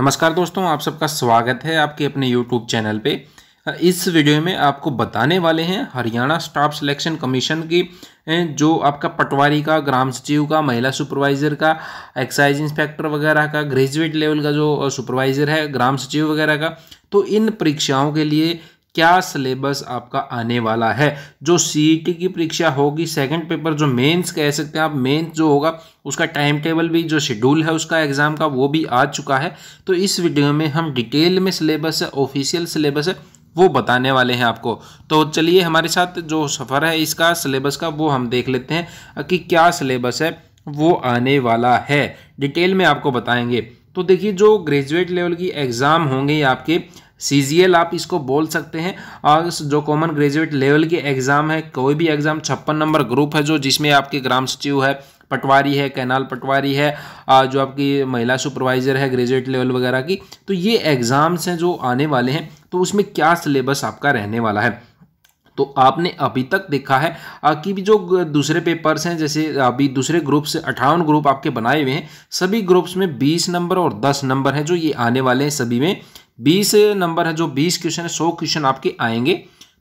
नमस्कार दोस्तों आप सबका स्वागत है आपके अपने यूट्यूब चैनल पे इस वीडियो में आपको बताने वाले हैं हरियाणा स्टाफ सिलेक्शन कमीशन की जो आपका पटवारी का ग्राम सचिव का महिला सुपरवाइज़र का एक्साइज इंस्पेक्टर वगैरह का ग्रेजुएट लेवल का जो सुपरवाइज़र है ग्राम सचिव वगैरह का तो इन परीक्षाओं के लिए क्या सिलेबस आपका आने वाला है जो सी e की परीक्षा होगी सेकंड पेपर जो मेंस कह सकते हैं आप मेंस जो होगा उसका टाइम टेबल भी जो शेड्यूल है उसका एग्ज़ाम का वो भी आ चुका है तो इस वीडियो में हम डिटेल में सिलेबस है ऑफिशियल सिलेबस है वो बताने वाले हैं आपको तो चलिए हमारे साथ जो सफ़र है इसका सिलेबस का वो हम देख लेते हैं कि क्या सिलेबस है वो आने वाला है डिटेल में आपको बताएंगे तो देखिए जो ग्रेजुएट लेवल की एग्ज़ाम होंगे आपके सी आप इसको बोल सकते हैं और जो कॉमन ग्रेजुएट लेवल के एग्ज़ाम है कोई भी एग्ज़ाम छप्पन नंबर ग्रुप है जो जिसमें आपके ग्राम सचिव है पटवारी है कैनाल पटवारी है जो आपकी महिला सुपरवाइज़र है ग्रेजुएट लेवल वगैरह की तो ये एग्ज़ाम्स हैं जो आने वाले हैं तो उसमें क्या सिलेबस आपका रहने वाला है तो आपने अभी तक देखा है कि भी जो दूसरे पेपर्स हैं जैसे अभी दूसरे ग्रुप से अठावन ग्रुप आपके बनाए हुए हैं सभी ग्रुप्स में बीस नंबर और दस नंबर हैं जो ये आने वाले हैं सभी में बीस नंबर है जो बीस क्वेश्चन है सौ क्वेश्चन आपके आएंगे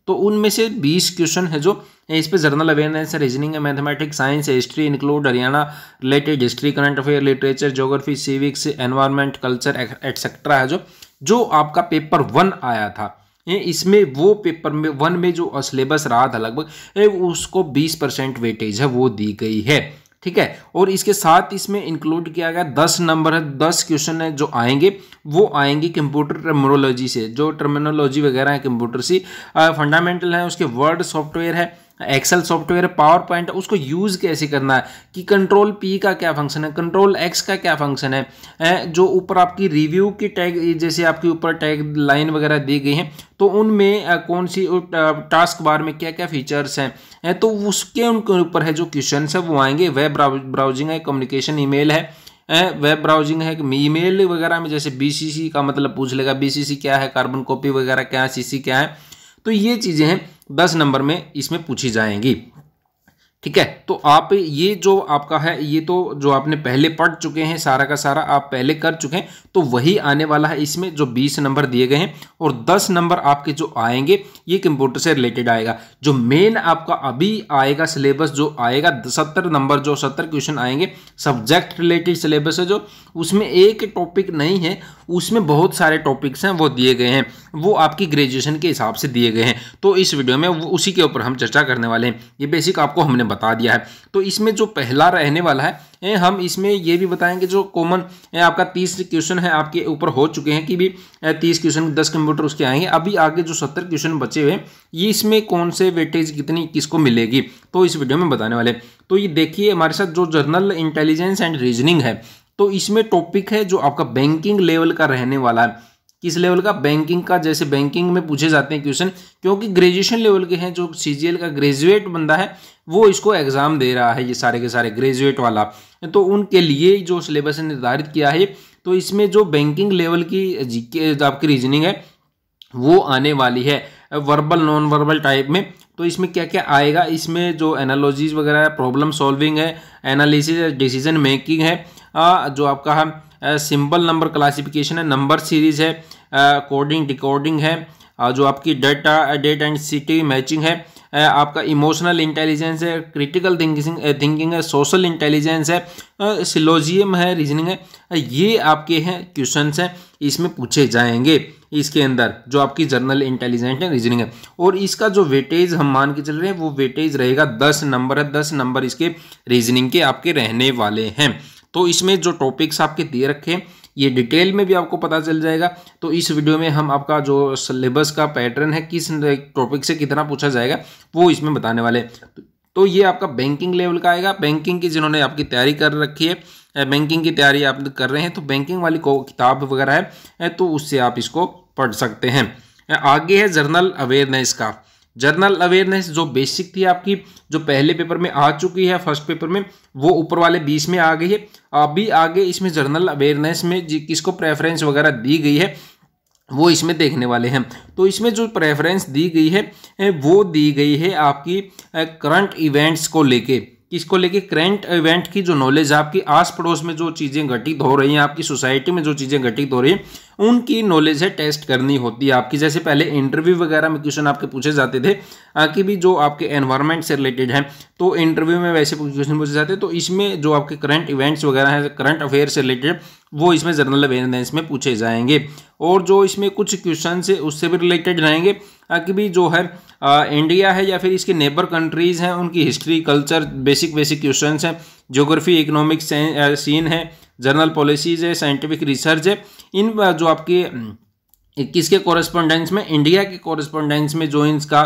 तो उनमें से बीस क्वेश्चन है जो इस पर जर्नल अवेयरनेस रीजनिंग है mathematics science history include Haryana related history current affair literature geography civics environment culture etcetera है जो जो आपका पेपर वन आया था इसमें वो पेपर में वन में जो सिलेबस रहा था लगभग उसको बीस परसेंट वेटेज है वो दी गई है ठीक है और इसके साथ इसमें इंक्लूड किया गया दस नंबर है दस क्वेश्चन है जो आएंगे वो आएंगे कंप्यूटर टर्मोलॉजी से जो टर्मिनोलॉजी वगैरह है कंप्यूटर से फंडामेंटल है उसके वर्ड सॉफ्टवेयर है एक्सेल सॉफ्टवेयर पावर पॉइंट उसको यूज़ कैसे करना है कि कंट्रोल पी का क्या फंक्शन है कंट्रोल एक्स का क्या फंक्शन है जो ऊपर आपकी रिव्यू की टैग जैसे आपके ऊपर टैग लाइन वगैरह दी गई हैं तो उनमें कौन सी टास्क बार में क्या क्या फीचर्स हैं तो उसके उनके ऊपर है जो क्वेश्चन है वो आएंगे वेब ब्राउजिंग है कम्युनिकेशन ई है वेब ब्राउजिंग है ईमेल वगैरह में जैसे बीसीसी का मतलब पूछ लेगा बीसीसी क्या है कार्बन कॉपी वगैरह क्या है सीसी क्या है तो ये चीज़ें हैं दस नंबर में इसमें पूछी जाएंगी ठीक है तो आप ये जो आपका है ये तो जो आपने पहले पढ़ चुके हैं सारा का सारा आप पहले कर चुके हैं तो वही आने वाला है इसमें जो 20 नंबर दिए गए हैं और 10 नंबर आपके जो आएंगे ये कंप्यूटर से रिलेटेड आएगा जो मेन आपका अभी आएगा सिलेबस जो आएगा 70 नंबर जो सत्तर क्वेश्चन आएंगे सब्जेक्ट रिलेटेड सिलेबस है जो उसमें एक टॉपिक नहीं है उसमें बहुत सारे टॉपिक्स हैं वो दिए गए हैं वो आपकी ग्रेजुएशन के हिसाब से दिए गए हैं तो इस वीडियो में उसी के ऊपर हम चर्चा करने वाले हैं ये बेसिक आपको हमने बता दिया है तो इसमें जो पहला रहने वाला है हम इसमें ये भी बताएंगे जो कॉमन आपका तीस क्वेश्चन है आपके ऊपर हो चुके हैं कि भी तीस क्वेश्चन दस कंप्यूटर उसके आएंगे अभी आगे जो सत्तर क्वेश्चन बचे हुए ये इसमें कौन से वेटेज कितनी किसको मिलेगी तो इस वीडियो में बताने वाले तो ये देखिए हमारे साथ जो जर्नल इंटेलिजेंस एंड रीजनिंग है तो इसमें टॉपिक है जो आपका बैंकिंग लेवल का रहने वाला है किस लेवल का बैंकिंग का जैसे बैंकिंग में पूछे जाते हैं क्वेश्चन क्योंकि ग्रेजुएशन लेवल के हैं जो सी का ग्रेजुएट बंदा है वो इसको एग्जाम दे रहा है ये सारे के सारे ग्रेजुएट वाला तो उनके लिए जो सिलेबस निर्धारित किया है तो इसमें जो बैंकिंग लेवल की जीके आपकी रीजनिंग है वो आने वाली है वर्बल नॉन वर्बल टाइप में तो इसमें क्या क्या आएगा इसमें जो एनालॉजीज वगैरह प्रॉब्लम सॉल्विंग है एनालिसिस डिसीजन मेकिंग है जो आपका सिंबल नंबर क्लासिफिकेशन है नंबर सीरीज है कोडिंग डिकोडिंग है जो आपकी data date and city matching है आपका इमोशनल इंटेलिजेंस है क्रिटिकल थिंकिंग थिंकिंग है सोशल इंटेलिजेंस है सिलोजियम है रीजनिंग है ये आपके हैं क्वेश्चन हैं इसमें पूछे जाएंगे इसके अंदर जो आपकी जर्नल इंटेलिजेंस है रीजनिंग है और इसका जो वेटेज हम मान के चल रहे हैं वो वेटेज रहेगा दस नंबर है दस नंबर इसके रीजनिंग के आपके रहने वाले हैं तो इसमें जो टॉपिक्स आपके दे रखे हैं ये डिटेल में भी आपको पता चल जाएगा तो इस वीडियो में हम आपका जो सिलेबस का पैटर्न है किस टॉपिक से कितना पूछा जाएगा वो इसमें बताने वाले तो ये आपका बैंकिंग लेवल का आएगा बैंकिंग की जिन्होंने आपकी तैयारी कर रखी है बैंकिंग की तैयारी आप कर रहे हैं तो बैंकिंग वाली को किताब वगैरह है तो उससे आप इसको पढ़ सकते हैं आगे है जर्नल अवेयरनेस का जनरल अवेयरनेस जो बेसिक थी आपकी जो पहले पेपर में आ चुकी है फर्स्ट पेपर में वो ऊपर वाले बीस में आ गई है अभी आगे इसमें जर्नल अवेयरनेस में किसको प्रेफरेंस वगैरह दी गई है वो इसमें देखने वाले हैं तो इसमें जो प्रेफरेंस दी गई है वो दी गई है आपकी करंट इवेंट्स को लेके किसको इसको लेके करेंट इवेंट की जो नॉलेज आपकी आस पड़ोस में जो चीज़ें घटित हो रही हैं आपकी सोसाइटी में जो चीज़ें घटित हो रही हैं उनकी नॉलेज है टेस्ट करनी होती है आपकी जैसे पहले इंटरव्यू वगैरह में क्वेश्चन आपके पूछे जाते थे कि भी जो आपके एनवायरनमेंट से रिलेटेड हैं तो इंटरव्यू में वैसे क्वेश्चन पूछे जाते हैं तो इसमें जो आपके करंट इवेंट्स वगैरह हैं करंट अफेयर से रिलेटेड वो इसमें जर्नल अवेयरनेस में पूछे जाएंगे और जो इसमें कुछ क्वेश्चन है उससे भी रिलेटेड रहेंगे कि भी जो है आ, इंडिया है या फिर इसके नेबर कंट्रीज़ हैं उनकी history culture basic basic question हैं जोग्राफी इकोनॉमिक सीन है जर्नल पॉलिसीज़ है साइंटिफिक रिसर्च है इन जो आपके किसके कॉरेस्पॉन्डेंस में इंडिया के कॉरेस्पॉन्डेंस में जो इनका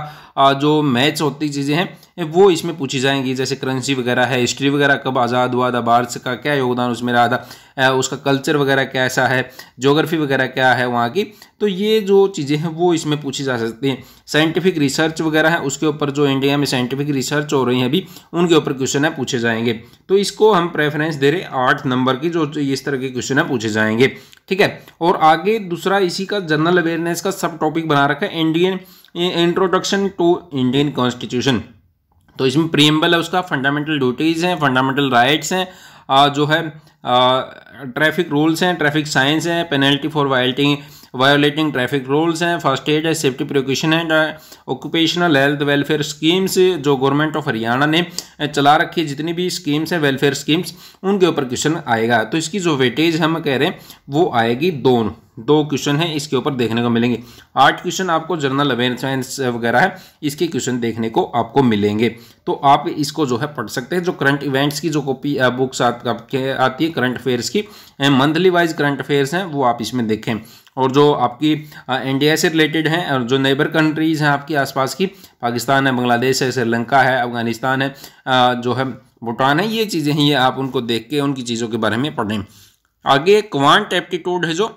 जो मैच होती चीज़ें हैं वो इसमें पूछी जाएंगी जैसे करेंसी वगैरह है हिस्ट्री वगैरह कब आज़ाद हुआ था बार्स का क्या योगदान उसमें रहा था उसका कल्चर वगैरह कैसा है जोग्राफी वगैरह क्या है वहाँ की तो ये जो चीज़ें हैं वो इसमें पूछी जा सकती हैं साइंटिफिक रिसर्च वगैरह है उसके ऊपर जो इंडिया में साइंटिफिक रिसर्च हो रही है अभी उनके ऊपर क्वेश्चन है पूछे जाएंगे तो इसको हम प्रेफरेंस दे रहे आठ नंबर की जो इस तरह के क्वेश्चन है पूछे जाएंगे ठीक है और आगे दूसरा इसी का जनरल अवेयरनेस का सब टॉपिक बना रखा है Indian introduction to Indian constitution तो इसमें प्रियम्बल है उसका फंडामेंटल ड्यूटीज़ हैं फंडामेंटल राइट्स हैं जो है ट्रैफिक रूल्स हैं ट्रैफिक साइंस हैं penalty for violating violating traffic rules हैं फर्स्ट एड है सेफ्टी प्रोक्यूशन है ऑक्यूपेशनल हेल्थ वेलफेयर स्कीम्स जो गवर्नमेंट ऑफ हरियाणा ने uh, चला रखी जितनी भी स्कीम्स हैं वेलफेयर स्कीम्स उनके ऊपर क्वेश्चन आएगा तो इसकी जो वेटेज हम कह रहे हैं वो आएगी दोनों दो क्वेश्चन हैं इसके ऊपर देखने को मिलेंगे आठ क्वेश्चन आपको जनरल अवेयरसेंस वगैरह है इसके क्वेश्चन देखने को आपको मिलेंगे तो आप इसको जो है पढ़ सकते हैं जो करंट इवेंट्स की जो कॉपी uh, बुक्स आपके आती है करंट अफेयर्स की मंथली वाइज करंट अफेयर्स हैं वो आप इसमें देखें और जो आपकी इंडिया से रिलेटेड हैं और जो नेबर कंट्रीज़ हैं आपके आसपास की पाकिस्तान है बांग्लादेश है श्रीलंका है अफगानिस्तान है जो है भूटान है ये चीज़ें हैं ये आप उनको देख के उनकी चीज़ों के बारे में पढ़ें आगे क्वांट एप्टीट्यूड है जो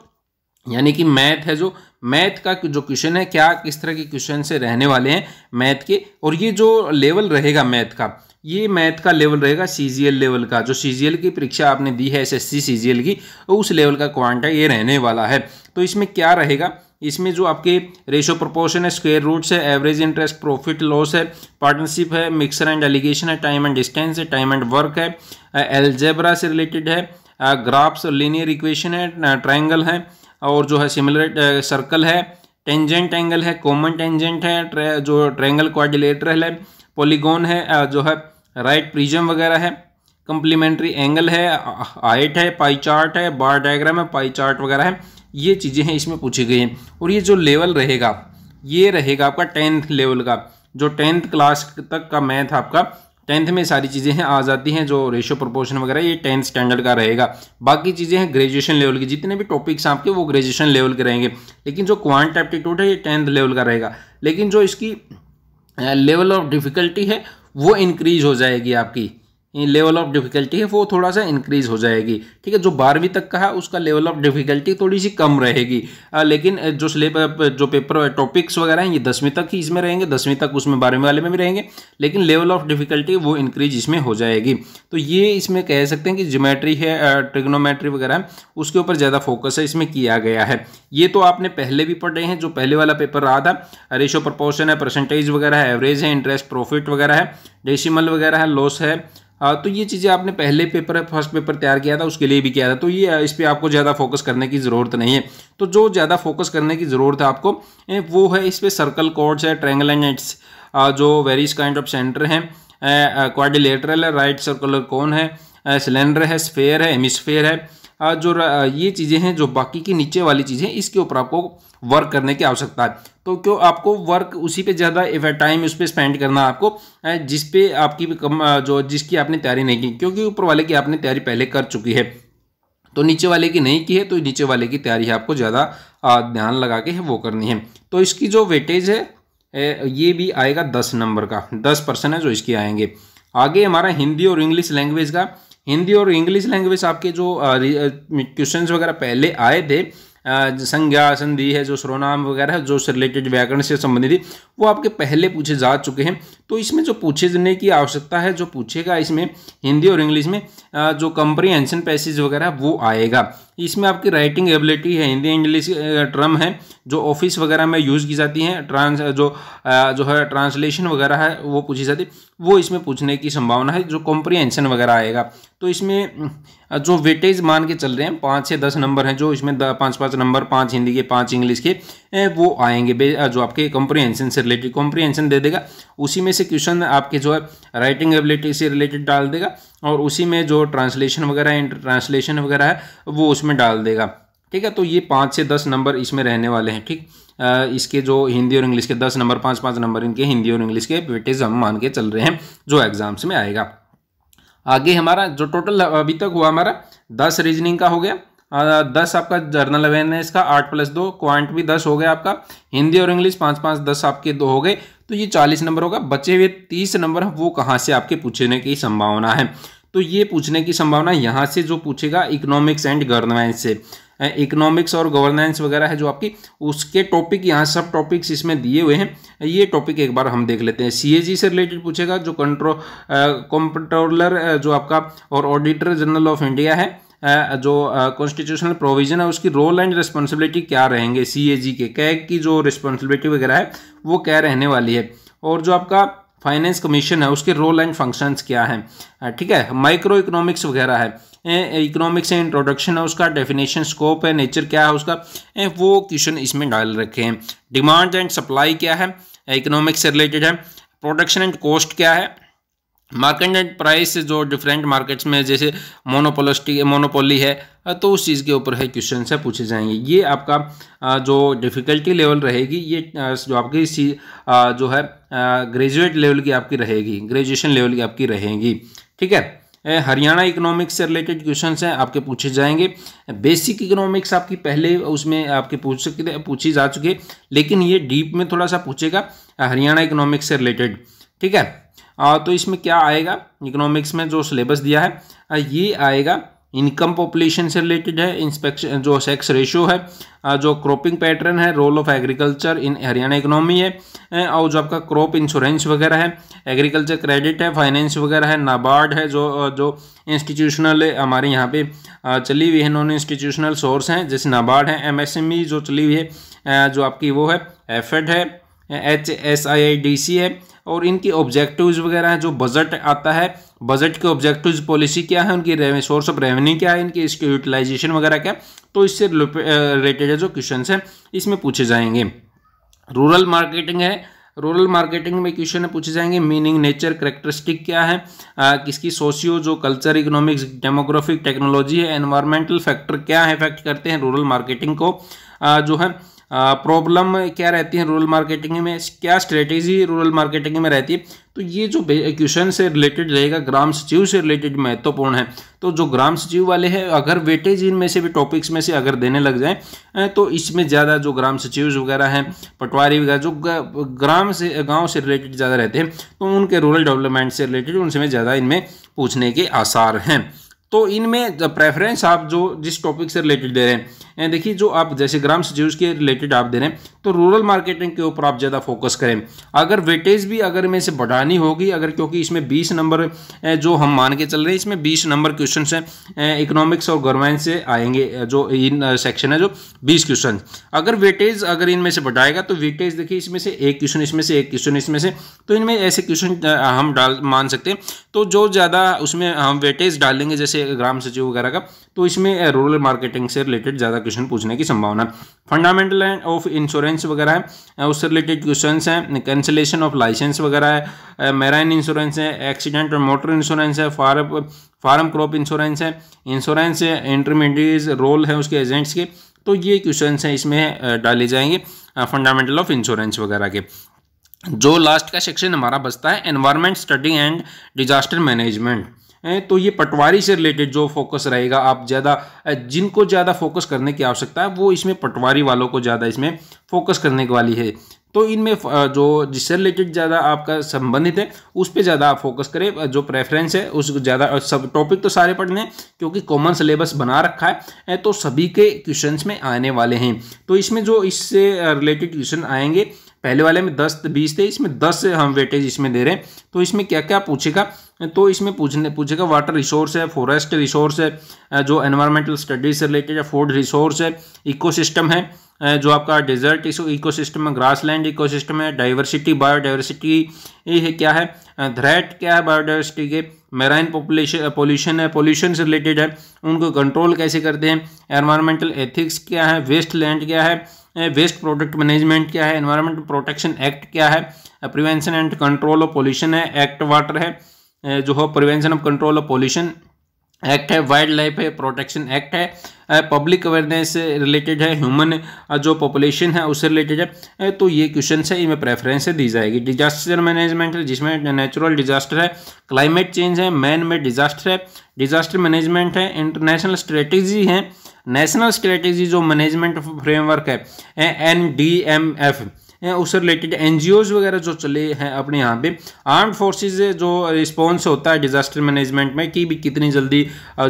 यानी कि मैथ है जो मैथ का जो क्वेश्चन है क्या किस तरह के क्वेश्चन से रहने वाले हैं मैथ के और ये जो लेवल रहेगा मैथ का ये मैथ का लेवल रहेगा सी लेवल का जो सी की परीक्षा आपने दी है एस एस की उस लेवल का क्वांटा ये रहने वाला है तो इसमें क्या रहेगा इसमें जो आपके रेशो प्रोपोर्शन है स्क्वेयर रूट्स है एवरेज इंटरेस्ट प्रॉफिट लॉस है पार्टनरशिप है मिक्सर एंड एलिगेशन है टाइम एंड डिस्टेंस है टाइम एंड वर्क है एलजेब्रा से रिलेटेड है ग्राफ्स लीनियर इक्वेशन है ट्राइंगल है और जो है सिमिलर सर्कल है टेंजेंट एंगल है कॉमन टेंजेंट है जो ट्राइंगल क्वारिलेटरल है पॉलीगोन है जो है राइट प्रिज्म वगैरह है कंप्लीमेंट्री एंगल है हाइट है पाई चार्ट है बार डायग्राम है पाई चार्ट वगैरह है ये चीज़ें हैं इसमें पूछी गई हैं और ये जो लेवल रहेगा ये रहेगा आपका टेंथ लेवल का जो टेंथ क्लास तक का मैथ आपका टेंथ में सारी चीज़ें हैं आ जाती हैं जो रेशियो प्रोपोर्शन वगैरह ये टेंथ स्टैंडर्ड का रहेगा बाकी चीज़ें हैं ग्रेजुएशन लेवल की जितने भी टॉपिक्स आपके वो ग्रेजुएशन लेवल के रहेंगे लेकिन जो क्वांट एप्टीट्यूड है ये टेंथ लेवल का रहेगा लेकिन जो इसकी लेवल ऑफ डिफ़िकल्टी है वो इंक्रीज हो जाएगी आपकी लेवल ऑफ डिफ़िकल्टी है वो थोड़ा सा इंक्रीज़ हो जाएगी ठीक है जो बारहवीं तक का है उसका लेवल ऑफ डिफ़िकल्टी थोड़ी सी कम रहेगी लेकिन जो स्लेब जो पेपर टॉपिक्स वगैरह हैं ये दसवीं तक ही इसमें रहेंगे दसवीं तक उसमें बारहवीं वाले में भी रहेंगे लेकिन लेवल ऑफ डिफ़िकल्टी वो इंक्रीज इसमें हो जाएगी तो ये इसमें कह सकते हैं कि जोमेट्री है ट्रिग्नोमेट्री वगैरह उसके ऊपर ज़्यादा फोकस है इसमें किया गया है ये तो आपने पहले भी पढ़े हैं जो पहले वाला पेपर रहा था रेशो प्रपोर्शन है परसेंटेज वगैरह है एवरेज है इंटरेस्ट प्रॉफिट वगैरह है डेसीमल वगैरह है लॉस है तो ये चीज़ें आपने पहले पेपर फर्स्ट पेपर तैयार किया था उसके लिए भी किया था तो ये इस पर आपको ज़्यादा फोकस करने की ज़रूरत नहीं है तो जो ज़्यादा फोकस करने की ज़रूरत है आपको वो है इस पर सर्कल कोड्स है ट्रैंगल एंड जो वेरियस काइंड ऑफ सेंटर हैं क्वाडिलेटरल है राइट सर्कुलर कौन है सिलेंडर है स्फेयर है हेमिस्फेयर है जो ये चीज़ें हैं जो बाकी की नीचे वाली चीज़ें इसके ऊपर आपको वर्क करने की आवश्यकता है तो क्यों आपको वर्क उसी पे ज़्यादा टाइम उस पर स्पेंड करना आपको जिस पे आपकी कम जो जिसकी आपने तैयारी नहीं की क्योंकि ऊपर वाले की आपने तैयारी पहले कर चुकी है तो नीचे वाले की नहीं की है तो नीचे वाले की तैयारी आपको ज़्यादा ध्यान लगा के वो करनी है तो इसकी जो वेटेज है ये भी आएगा दस नंबर का दस परसेंट है जो इसके आएंगे आगे हमारा हिंदी और इंग्लिश लैंग्वेज का हिंदी और इंग्लिश लैंग्वेज आपके जो क्वेश्चंस वगैरह पहले आए थे संज्ञा संधि है जो सरोनाम वगैरह जो से रिलेटेड व्याकरण से संबंधित वो आपके पहले पूछे जा चुके हैं तो इसमें जो पूछे जाने की आवश्यकता है जो पूछेगा इसमें हिंदी और इंग्लिश में जो कंप्रीहेंशन पैसेज वगैरह वो आएगा इसमें आपकी राइटिंग एबिलिटी है हिंदी इंग्लिश टर्म है जो ऑफिस वगैरह में यूज़ की जाती हैं ट्रांस जो जो है ट्रांसलेशन वगैरह है वो पूछी जाती वो इसमें पूछने की संभावना है जो कॉम्प्रीहेंशन वगैरह आएगा तो इसमें जो वेटेज मान के चल रहे हैं पाँच से दस नंबर हैं जो इसमें पाँच पाँच नंबर पाँच हिंदी के पाँच इंग्लिश के वो आएंगे जो आपके कॉम्प्रीहेंशन से रिलेटेड कॉम्प्रीहेंशन दे देगा उसी में से क्वेश्चन आपके जो है राइटिंग एबिलिटी से रिलेटेड डाल देगा और उसी में जो ट्रांसलेशन वगैरह इंटर ट्रांसलेशन वगैरह है वो उसमें डाल देगा ठीक है तो ये पाँच से दस नंबर इसमें रहने वाले हैं ठीक इसके जो हिंदी और इंग्लिश के दस नंबर पाँच पाँच नंबर इनके हिंदी और इंग्लिश के वेटेज हम मान के चल रहे हैं जो एग्जाम्स में आएगा आगे हमारा जो टोटल अभी तक हुआ हमारा दस रीजनिंग का हो गया दस आपका जर्नल अवेयरनेस का आठ प्लस दो क्वांट भी दस हो गया आपका हिंदी और इंग्लिश पाँच पाँच दस आपके दो हो गए तो ये चालीस नंबर होगा बचे हुए तीस नंबर वो कहाँ से आपके पूछने की संभावना है तो ये पूछने की संभावना यहाँ से जो पूछेगा इकोनॉमिक्स एंड गवर्नमेंस से इकोनॉमिक्स और गवर्नेंस वगैरह है जो आपकी उसके टॉपिक यहाँ सब टॉपिक्स इसमें दिए हुए हैं ये टॉपिक एक बार हम देख लेते हैं सी से रिलेटेड पूछेगा जो कंट्रो कंट्रोलर जो आपका और ऑडिटर जनरल ऑफ इंडिया है जो कॉन्स्टिट्यूशनल प्रोविजन है उसकी रोल एंड रिस्पॉन्सिबिलिटी क्या रहेंगे सी के कैग की जो रिस्पॉन्सिबिलिटी वगैरह है वो क्या रहने वाली है और जो आपका फाइनेंस कमीशन है उसके रोल एंड फंक्शंस क्या हैं ठीक है माइक्रो इकोनॉमिक्स वगैरह है इकोनॉमिक्स से इंट्रोडक्शन है उसका डेफिनेशन स्कोप है नेचर क्या है उसका ए, वो क्वेश्चन इसमें डाल रखे हैं डिमांड एंड सप्लाई क्या है इकोनॉमिक्स से रिलेटेड है प्रोडक्शन एंड कॉस्ट क्या है मार्केट प्राइस जो डिफरेंट मार्केट्स में जैसे मोनोपोलिस्टिक मोनोपोली है तो उस चीज़ के ऊपर है क्वेश्चन है पूछे जाएंगे ये आपका जो डिफ़िकल्टी लेवल रहेगी ये जो आपकी सी जो है ग्रेजुएट लेवल की आपकी रहेगी ग्रेजुएशन लेवल की आपकी रहेगी ठीक है हरियाणा इकोनॉमिक्स से रिलेटेड क्वेश्चन हैं आपके पूछे जाएंगे बेसिक इकोनॉमिक्स आपकी पहले उसमें आपके पूछ सकते पूछी जा चुकी है लेकिन ये डीप में थोड़ा सा पूछेगा हरियाणा इकोनॉमिक्स से रिलेटेड ठीक है तो इसमें क्या आएगा इकोनॉमिक्स में जो सिलेबस दिया है ये आएगा इनकम पॉपुलेशन से रिलेटेड है इंस्पेक्शन जो सेक्स रेशियो है जो क्रॉपिंग पैटर्न है role of agriculture in Haryana economy है और जो आपका क्रॉप इंश्योरेंस वगैरह है एग्रीकल्चर क्रेडिट है फाइनेंस वगैरह है नाबार्ड है जो जो इंस्टीट्यूशनल हमारे यहाँ पे चली हुई है नॉन इंस्टीट्यूशनल सोर्स हैं जैसे नाबार्ड है एम e जो चली हुई है जो आपकी वो है एफेड e है H S I I D C है और इनके ऑब्जेक्टिव्स वगैरह हैं जो बजट आता है बजट के ऑब्जेक्टिव्स पॉलिसी क्या है उनकी सोर्स ऑफ रेवेन्यू क्या है इनकी इसके यूटिलाइजेशन वगैरह क्या तो इससे रिलेटेड जो क्वेश्चन हैं इसमें पूछे जाएंगे रूरल मार्केटिंग है रूरल मार्केटिंग में क्वेश्चन पूछे जाएंगे मीनिंग नेचर करेक्टरिस्टिक क्या है आ, किसकी सोशियो जो कल्चर इकोनॉमिक्स डेमोग्राफिक टेक्नोलॉजी है एनवायरमेंटल फैक्टर क्या है इफेक्ट करते हैं रूरल मार्केटिंग को आ, जो है प्रॉब्लम क्या रहती है रूरल मार्केटिंग में क्या स्ट्रेटेजी रूरल मार्केटिंग में रहती है तो ये जो क्वेश्चन से रिलेटेड रहेगा ग्राम सचिव से रिलेटेड महत्वपूर्ण है तो जो ग्राम सचिव वाले हैं अगर वेटेज इनमें से भी टॉपिक्स में से अगर देने लग जाए तो इसमें ज़्यादा जो ग्राम सचिव वगैरह हैं पटवारी वगैरह जो ग्राम से गाँव से रिलेटेड ज़्यादा रहते हैं तो उनके रूरल डेवलपमेंट से रिलेटेड उनसे ज़्यादा इनमें पूछने के आसार हैं तो इनमें प्रेफरेंस आप जो जिस टॉपिक से रिलेटेड दे रहे हैं देखिए जो आप जैसे ग्राम सचिव के रिलेटेड आप दे रहे हैं तो रूरल मार्केटिंग के ऊपर आप ज़्यादा फोकस करें अगर वेटेज भी अगर में से बढ़ानी होगी अगर क्योंकि इसमें बीस नंबर जो हम मान के चल रहे हैं इसमें बीस नंबर क्वेश्चन हैं इकोनॉमिक्स और गवर्नमेंट से आएंगे जो इन सेक्शन है जो बीस क्वेश्चन अगर वेटेज अगर इनमें से बढ़ाएगा तो वेटेज देखिए इसमें से एक क्वेश्चन इसमें से एक क्वेश्चन इसमें से तो इनमें ऐसे क्वेश्चन हम डाल मान सकते हैं तो जो ज़्यादा उसमें हम वेटेज डालेंगे जैसे ग्राम सचिव वगैरह का तो इसमें रूरल मार्केटिंग से रिलेटेड ज़्यादा क्वेश्चन पूछने की संभावना फंडामेंटल ऑफ इंश्योरेंस वगैरह है उससे रिलेटेड क्वेश्चन हैं कैंसिलेशन ऑफ लाइसेंस वगैरह है मैराइन इंश्योरेंस है एक्सीडेंट और मोटर इंश्योरेंस है फार्म फार्म क्रॉप इंश्योरेंस है इंश्योरेंस इंटरमीडिएट रोल है उसके एजेंट्स के तो ये क्वेश्चन हैं इसमें डाले जाएंगे फंडामेंटल ऑफ इंश्योरेंस वगैरह के जो लास्ट का सेक्शन हमारा बचता है environment study and disaster management हैं तो ये पटवारी से रिलेटेड जो फोकस रहेगा आप ज़्यादा जिनको ज़्यादा फोकस करने की आवश्यकता है वो इसमें पटवारी वालों को ज़्यादा इसमें फोकस करने वाली है तो इनमें जो जिससे रिलेटेड ज़्यादा आपका संबंधित है उस पर ज़्यादा आप फोकस करें जो प्रेफरेंस है उस ज़्यादा सब टॉपिक तो सारे पढ़ने हैं क्योंकि कॉमन सिलेबस बना रखा है तो सभी के क्वेश्चंस में आने वाले हैं तो इसमें जो इससे रिलेटेड क्वेश्चन आएंगे पहले वाले में दस बीस थे इसमें दस हम वेटेज इसमें दे रहे हैं तो इसमें क्या क्या पूछेगा तो इसमें पूछने पूछेगा वाटर रिसोर्स है फॉरेस्ट रिसोर्स है जो एनवायरमेंटल स्टडीज से रिलेटेड है फूड रिसोर्स है इकोसिस्टम है जो आपका डेजर्ट इकोसिस्टम है ग्रास इको इकोसिस्टम है डाइवर्सिटी बायोडाइवर्सिटी ये क्या है थ्रेट क्या है बायोडाइवर्सिटी के मेराइन पॉपुलेशन पॉल्यूशन है पॉल्यूशन से रिलेटेड है उनको कंट्रोल कैसे करते हैं एनवायरमेंटल एथिक्स क्या है वेस्ट लैंड क्या है वेस्ट प्रोडक्ट मैनेजमेंट क्या है एनवायरमेंट प्रोटेक्शन एक्ट क्या है prevention and control of pollution है एक्ट वाटर है जो हो prevention of control of pollution act है वाइल्ड लाइफ है प्रोटेक्शन एक्ट है पब्लिक अवेयरनेस रिलेटेड है ह्यूमन जो पॉपुलेशन है उससे रिलेटेड है तो ये क्वेश्चन है इनमें प्रेफरेंस दी जाएगी डिजास्टर मैनेजमेंट है जिसमें नेचुरल डिजास्टर है क्लाइमेट चेंज है मैन मेड डिजास्टर है डिजास्टर मैनेजमेंट है इंटरनेशनल स्ट्रेटेजी है नेशनल स्ट्रेटेजी जो मैनेजमेंट फ्रेमवर्क है एन डी एम एफ उससे रिलेटेड एन वगैरह जो चले हैं अपने यहाँ पे आर्म फोर्सेज जो रिस्पॉन्स होता है डिजास्टर मैनेजमेंट में कि भी कितनी जल्दी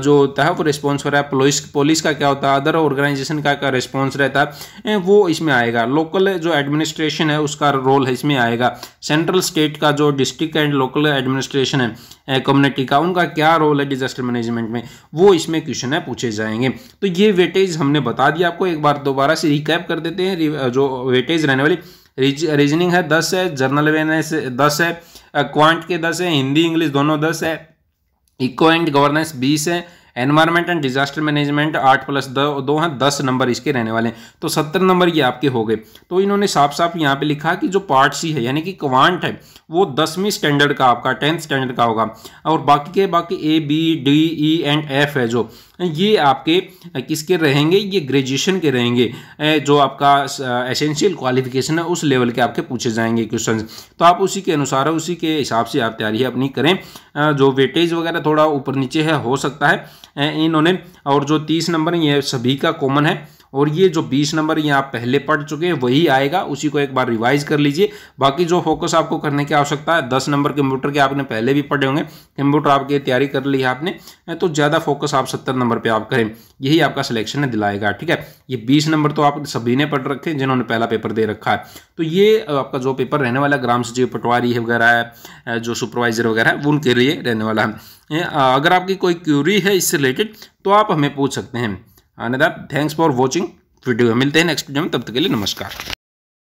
जो होता है वो रिस्पॉन्स हो रहा है पुलिस पुलिस का क्या होता है अदर ऑर्गेनाइजेशन का क्या रिस्पॉन्स रहता है वो इसमें आएगा लोकल जो एडमिनिस्ट्रेशन है उसका रोल है इसमें आएगा सेंट्रल स्टेट का जो डिस्ट्रिक्ट एंड लोकल एडमिनिस्ट्रेशन है कम्युनिटी का उनका क्या रोल है डिजास्टर मैनेजमेंट में वो इसमें क्वेश्चन है पूछे जाएंगे तो ये वेटेज हमने बता दिया आपको एक बार दोबारा से रिकैप कर देते हैं जो वेटेज रहने वाली रीज, रीजनिंग है दस है जर्नल अवेयरनेस दस है क्वांट के दस है हिंदी इंग्लिश दोनों दस है इको एंड गवर्नेंस बीस है एनवायरमेंट एंड डिजास्टर मैनेजमेंट आठ प्लस दो, दो हैं दस नंबर इसके रहने वाले हैं तो सत्तर नंबर ये आपके हो गए तो इन्होंने साफ साफ यहाँ पे लिखा कि जो पार्ट सी है यानी कि क्वांट है वो दसवीं स्टैंडर्ड का आपका टेंथ स्टैंडर्ड का होगा और बाकी के बाकी A B D E and F है जो ये आपके किसके रहेंगे ये ग्रेजुएशन के रहेंगे जो आपका एसेंशियल क्वालिफिकेशन है उस लेवल के आपके पूछे जाएंगे क्वेश्चन तो आप उसी के अनुसार उसी के हिसाब से आप तैयारी अपनी करें जो वेटेज वगैरह थोड़ा ऊपर नीचे है हो सकता है इन्होंने और जो तीस नंबर ये सभी का कॉमन है और ये जो बीस नंबर यहाँ पहले पढ़ चुके हैं वही आएगा उसी को एक बार रिवाइज कर लीजिए बाकी जो फोकस आपको करने की आवश्यकता है दस नंबर कंप्यूटर के आपने पहले भी पढ़े होंगे कंप्यूटर आपकी तैयारी कर ली है आपने तो ज़्यादा फोकस आप सत्तर नंबर पर आप करें यही आपका सिलेक्शन दिलाएगा ठीक है ये बीस नंबर तो आप सभी ने पढ़ रखे जिन्होंने पहला पेपर दे रखा है तो ये आपका जो पेपर रहने वाला ग्राम सचिव पटवारी वगैरह है जो सुपरवाइजर वगैरह है वो उनके लिए रहने वाला है अगर आपकी कोई क्यूरी है इससे रिलेटेड तो आप हमें पूछ सकते हैं आनदाब थैंक्स फॉर वॉचिंग वीडियो में मिलते हैं नेक्स्ट वीडियो में तब तक के लिए नमस्कार